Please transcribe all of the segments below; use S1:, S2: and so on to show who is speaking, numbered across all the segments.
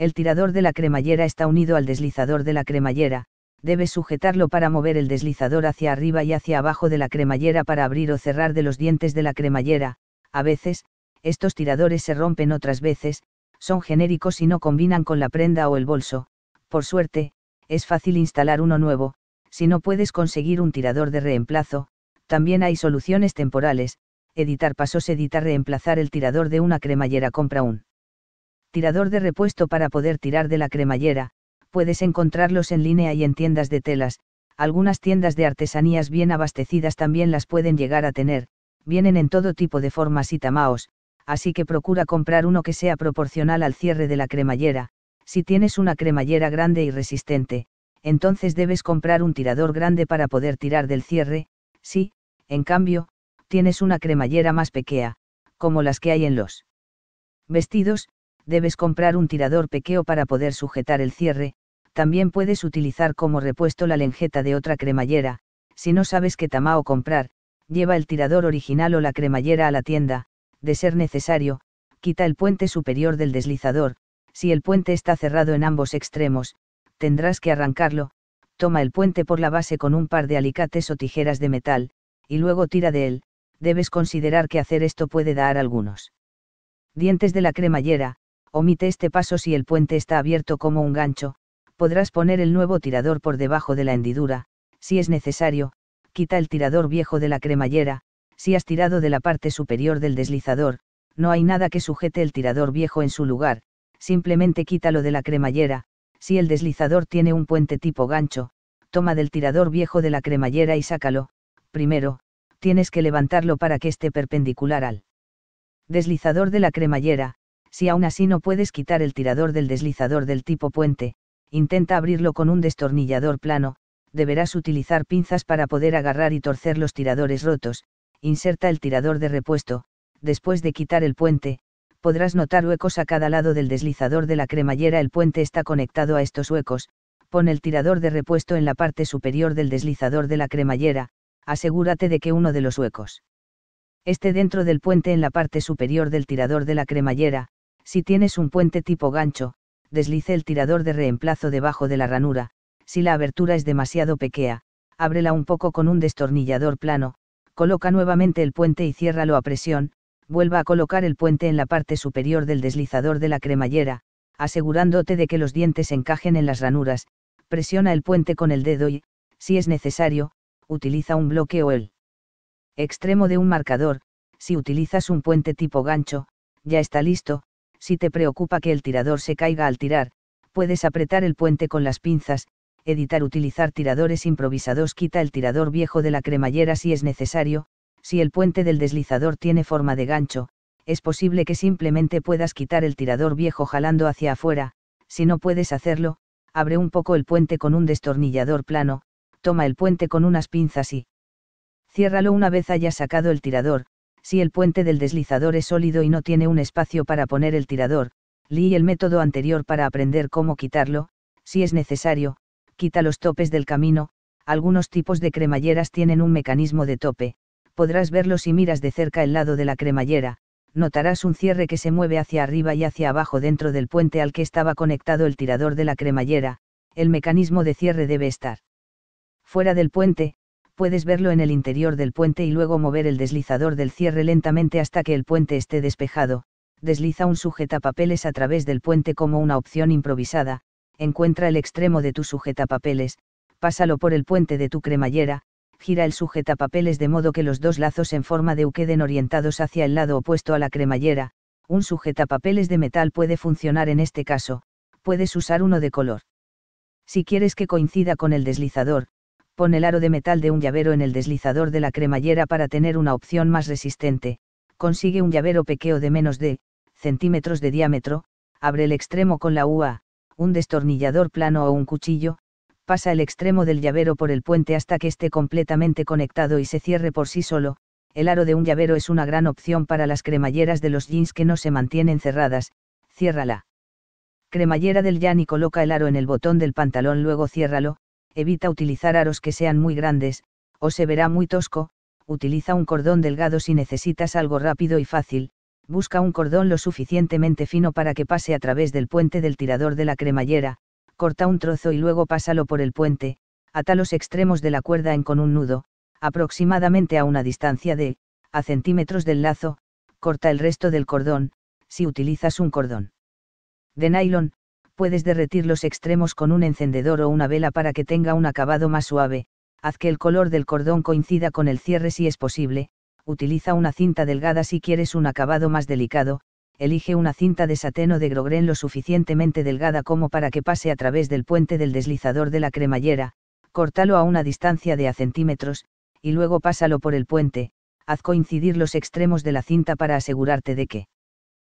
S1: El tirador de la cremallera está unido al deslizador de la cremallera, debes sujetarlo para mover el deslizador hacia arriba y hacia abajo de la cremallera para abrir o cerrar de los dientes de la cremallera, a veces, estos tiradores se rompen otras veces, son genéricos y no combinan con la prenda o el bolso, por suerte, es fácil instalar uno nuevo, si no puedes conseguir un tirador de reemplazo, también hay soluciones temporales, editar pasos, editar reemplazar el tirador de una cremallera compra un tirador de repuesto para poder tirar de la cremallera, puedes encontrarlos en línea y en tiendas de telas, algunas tiendas de artesanías bien abastecidas también las pueden llegar a tener, vienen en todo tipo de formas y tamaos, así que procura comprar uno que sea proporcional al cierre de la cremallera, si tienes una cremallera grande y resistente, entonces debes comprar un tirador grande para poder tirar del cierre, si, en cambio, tienes una cremallera más pequeña, como las que hay en los vestidos, debes comprar un tirador pequeño para poder sujetar el cierre, también puedes utilizar como repuesto la lenjeta de otra cremallera, si no sabes qué tamao comprar, lleva el tirador original o la cremallera a la tienda, de ser necesario, quita el puente superior del deslizador, si el puente está cerrado en ambos extremos, tendrás que arrancarlo, toma el puente por la base con un par de alicates o tijeras de metal, y luego tira de él, debes considerar que hacer esto puede dar algunos dientes de la cremallera, omite este paso si el puente está abierto como un gancho, podrás poner el nuevo tirador por debajo de la hendidura, si es necesario, quita el tirador viejo de la cremallera, si has tirado de la parte superior del deslizador, no hay nada que sujete el tirador viejo en su lugar, simplemente quítalo de la cremallera, si el deslizador tiene un puente tipo gancho, toma del tirador viejo de la cremallera y sácalo, primero, tienes que levantarlo para que esté perpendicular al deslizador de la cremallera, si aún así no puedes quitar el tirador del deslizador del tipo puente, intenta abrirlo con un destornillador plano, deberás utilizar pinzas para poder agarrar y torcer los tiradores rotos, inserta el tirador de repuesto, después de quitar el puente, podrás notar huecos a cada lado del deslizador de la cremallera el puente está conectado a estos huecos, pon el tirador de repuesto en la parte superior del deslizador de la cremallera, asegúrate de que uno de los huecos esté dentro del puente en la parte superior del tirador de la cremallera, si tienes un puente tipo gancho, deslice el tirador de reemplazo debajo de la ranura, si la abertura es demasiado pequeña, ábrela un poco con un destornillador plano, coloca nuevamente el puente y ciérralo a presión, vuelva a colocar el puente en la parte superior del deslizador de la cremallera, asegurándote de que los dientes encajen en las ranuras, presiona el puente con el dedo y, si es necesario, utiliza un bloque o el extremo de un marcador, si utilizas un puente tipo gancho, ya está listo, si te preocupa que el tirador se caiga al tirar, puedes apretar el puente con las pinzas, editar utilizar tiradores improvisados quita el tirador viejo de la cremallera si es necesario, si el puente del deslizador tiene forma de gancho, es posible que simplemente puedas quitar el tirador viejo jalando hacia afuera, si no puedes hacerlo, abre un poco el puente con un destornillador plano, toma el puente con unas pinzas y ciérralo una vez hayas sacado el tirador, si el puente del deslizador es sólido y no tiene un espacio para poner el tirador, Lee el método anterior para aprender cómo quitarlo, si es necesario, quita los topes del camino, algunos tipos de cremalleras tienen un mecanismo de tope, podrás verlo si miras de cerca el lado de la cremallera, notarás un cierre que se mueve hacia arriba y hacia abajo dentro del puente al que estaba conectado el tirador de la cremallera, el mecanismo de cierre debe estar fuera del puente, puedes verlo en el interior del puente y luego mover el deslizador del cierre lentamente hasta que el puente esté despejado, desliza un sujetapapeles a través del puente como una opción improvisada, encuentra el extremo de tu sujetapapeles, pásalo por el puente de tu cremallera, gira el sujetapapeles de modo que los dos lazos en forma de U queden orientados hacia el lado opuesto a la cremallera, un sujetapapeles de metal puede funcionar en este caso, puedes usar uno de color. Si quieres que coincida con el deslizador, pon el aro de metal de un llavero en el deslizador de la cremallera para tener una opción más resistente, consigue un llavero pequeño de menos de centímetros de diámetro, abre el extremo con la UA, un destornillador plano o un cuchillo, pasa el extremo del llavero por el puente hasta que esté completamente conectado y se cierre por sí solo, el aro de un llavero es una gran opción para las cremalleras de los jeans que no se mantienen cerradas, ciérrala. Cremallera del Jan y coloca el aro en el botón del pantalón, luego ciérralo, evita utilizar aros que sean muy grandes, o se verá muy tosco, utiliza un cordón delgado si necesitas algo rápido y fácil, busca un cordón lo suficientemente fino para que pase a través del puente del tirador de la cremallera, corta un trozo y luego pásalo por el puente, ata los extremos de la cuerda en con un nudo, aproximadamente a una distancia de, a centímetros del lazo, corta el resto del cordón, si utilizas un cordón. De nylon, puedes derretir los extremos con un encendedor o una vela para que tenga un acabado más suave, haz que el color del cordón coincida con el cierre si es posible, utiliza una cinta delgada si quieres un acabado más delicado, elige una cinta de satén o de grogren lo suficientemente delgada como para que pase a través del puente del deslizador de la cremallera, córtalo a una distancia de a centímetros, y luego pásalo por el puente, haz coincidir los extremos de la cinta para asegurarte de que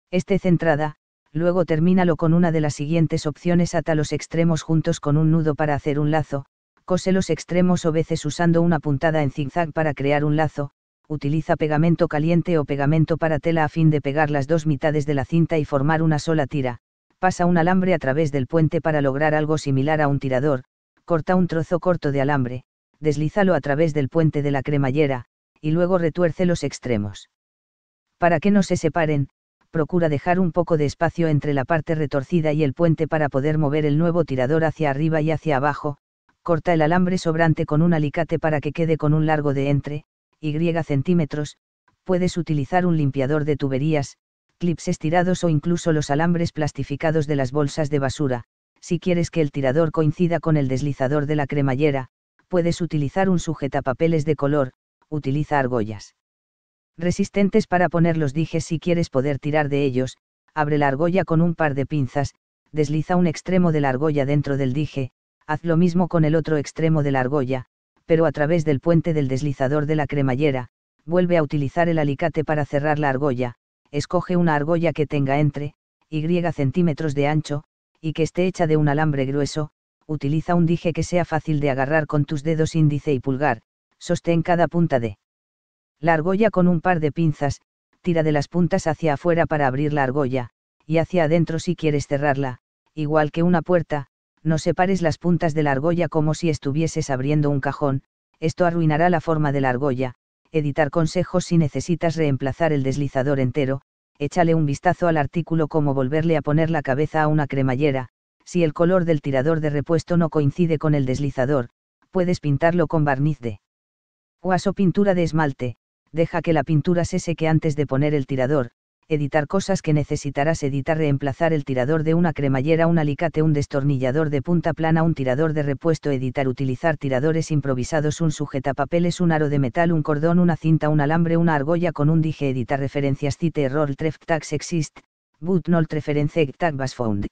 S1: esté centrada, luego termínalo con una de las siguientes opciones ata los extremos juntos con un nudo para hacer un lazo, cose los extremos o veces usando una puntada en zigzag para crear un lazo, utiliza pegamento caliente o pegamento para tela a fin de pegar las dos mitades de la cinta y formar una sola tira, pasa un alambre a través del puente para lograr algo similar a un tirador, corta un trozo corto de alambre, deslízalo a través del puente de la cremallera, y luego retuerce los extremos. Para que no se separen, procura dejar un poco de espacio entre la parte retorcida y el puente para poder mover el nuevo tirador hacia arriba y hacia abajo, corta el alambre sobrante con un alicate para que quede con un largo de entre, y centímetros, puedes utilizar un limpiador de tuberías, clips estirados o incluso los alambres plastificados de las bolsas de basura, si quieres que el tirador coincida con el deslizador de la cremallera, puedes utilizar un sujetapapeles de color, utiliza argollas resistentes para poner los dijes si quieres poder tirar de ellos, abre la argolla con un par de pinzas, desliza un extremo de la argolla dentro del dije, haz lo mismo con el otro extremo de la argolla, pero a través del puente del deslizador de la cremallera, vuelve a utilizar el alicate para cerrar la argolla, escoge una argolla que tenga entre, y centímetros de ancho, y que esté hecha de un alambre grueso, utiliza un dije que sea fácil de agarrar con tus dedos índice y pulgar, sostén cada punta de la argolla con un par de pinzas, tira de las puntas hacia afuera para abrir la argolla, y hacia adentro si quieres cerrarla, igual que una puerta, no separes las puntas de la argolla como si estuvieses abriendo un cajón, esto arruinará la forma de la argolla, editar consejos si necesitas reemplazar el deslizador entero, échale un vistazo al artículo como volverle a poner la cabeza a una cremallera, si el color del tirador de repuesto no coincide con el deslizador, puedes pintarlo con barniz de guaso pintura de esmalte, deja que la pintura se seque antes de poner el tirador, editar cosas que necesitarás editar reemplazar el tirador de una cremallera un alicate un destornillador de punta plana un tirador de repuesto editar utilizar tiradores improvisados un sujetapapeles un aro de metal un cordón una cinta un alambre una argolla con un dije editar referencias cite error treft tags exist but not reference tag was found